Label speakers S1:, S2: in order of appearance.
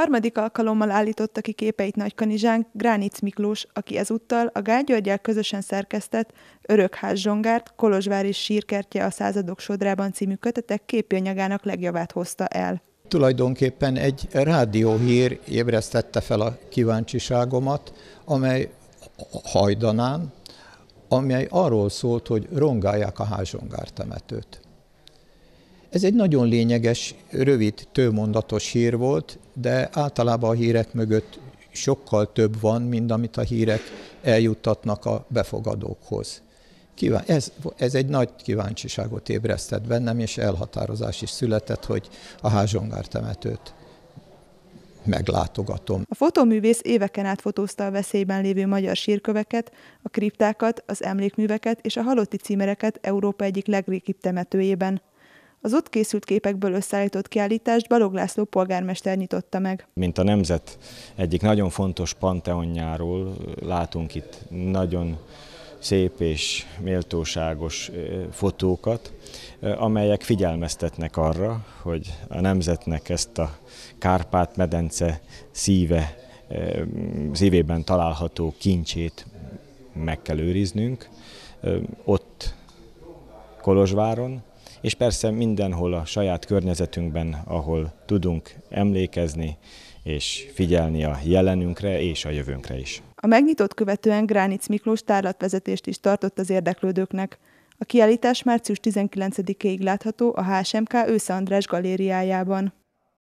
S1: Harmadik alkalommal állította ki képeit nagykanizsánk Gránic Miklós, aki ezúttal a Gál közösen szerkesztett Örökház Zsongárt, Kolozsvári sírkertje a századok sodrában című kötetek képjanyagának legjavát hozta el.
S2: Tulajdonképpen egy rádióhír ébresztette fel a kíváncsiságomat, amely hajdanán, amely arról szólt, hogy rongálják a házsongár temetőt. Ez egy nagyon lényeges, rövid, tőmondatos hír volt, de általában a hírek mögött sokkal több van, mint amit a hírek eljuttatnak a befogadókhoz. Kíván, ez, ez egy nagy kíváncsiságot ébresztett bennem, és elhatározás is született, hogy a Házsongár temetőt meglátogatom. A
S1: fotoművész éveken át fotózta a veszélyben lévő magyar sírköveket, a kriptákat, az emlékműveket és a halotti címereket Európa egyik legrégibb temetőjében. Az ott készült képekből összeállított kiállítást Balog László polgármester nyitotta meg.
S3: Mint a nemzet egyik nagyon fontos panteonjáról látunk itt nagyon szép és méltóságos fotókat, amelyek figyelmeztetnek arra, hogy a nemzetnek ezt a Kárpát-medence szíve, szívében található kincsét meg kell őriznünk. Ott Kolozsváron, és persze mindenhol a saját környezetünkben, ahol tudunk emlékezni és figyelni a jelenünkre és a jövőnkre is.
S1: A megnyitott követően Gránic Miklós tárlatvezetést is tartott az érdeklődőknek. A kiállítás március 19-ig látható a HSMK Ősze András galériájában.